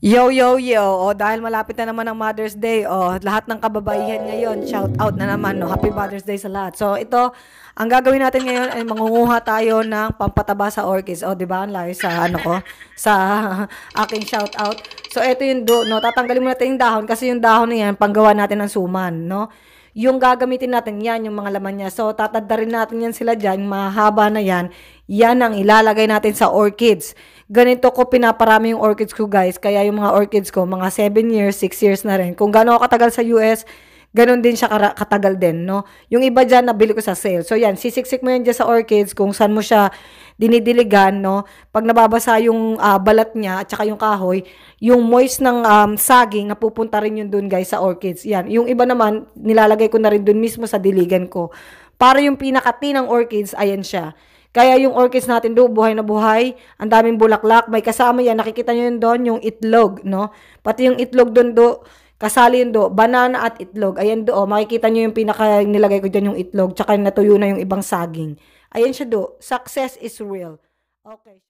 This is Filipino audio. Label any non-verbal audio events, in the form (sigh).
Yo, yo, yo. O, dahil malapit na naman ang Mother's Day, o, lahat ng kababaihan ngayon, shout out na naman, no? Happy Mother's Day sa lahat. So, ito, ang gagawin natin ngayon ay mangunguha tayo ng pampataba sa orchids. O, di ba? Ang layo sa, ano ko, sa (laughs) aking shout out. So, ito yung, do, no? Tatanggalin mo natin yung dahon kasi yung dahon na yan, panggawa natin ng suman, no? Yung gagamitin natin, yan yung mga laman niya. So, tatadda rin natin yan sila dyan, mahaba na yan. Yan ang ilalagay natin sa orchids ganito ko pinaparami yung orchids ko guys. Kaya yung mga orchids ko, mga 7 years, 6 years na rin. Kung gano'n ako katagal sa US, ganun din siya katagal din, no? Yung iba dyan, nabili ko sa sale. So, yan, sisiksik mo yan dyan sa orchids, kung saan mo siya dinidiligan, no? Pag nababasa yung uh, balat niya, at saka yung kahoy, yung moist ng um, saging, napupunta rin yun dun, guys, sa orchids. Yan. Yung iba naman, nilalagay ko na rin dun mismo sa diligan ko. Para yung pinakatinang orchids, ayan siya. Kaya yung orchids natin do, buhay na buhay, ang daming bulaklak, may kasama yan, nakikita nyo yun doon, yung itlog, no? Pati yung itlog doon do, kasali yun do, banana at itlog. Ayan do, oh, makikita nyo yung pinaka nilagay ko dyan yung itlog, tsaka natuyo na yung ibang saging. Ayan siya do, success is real. Okay.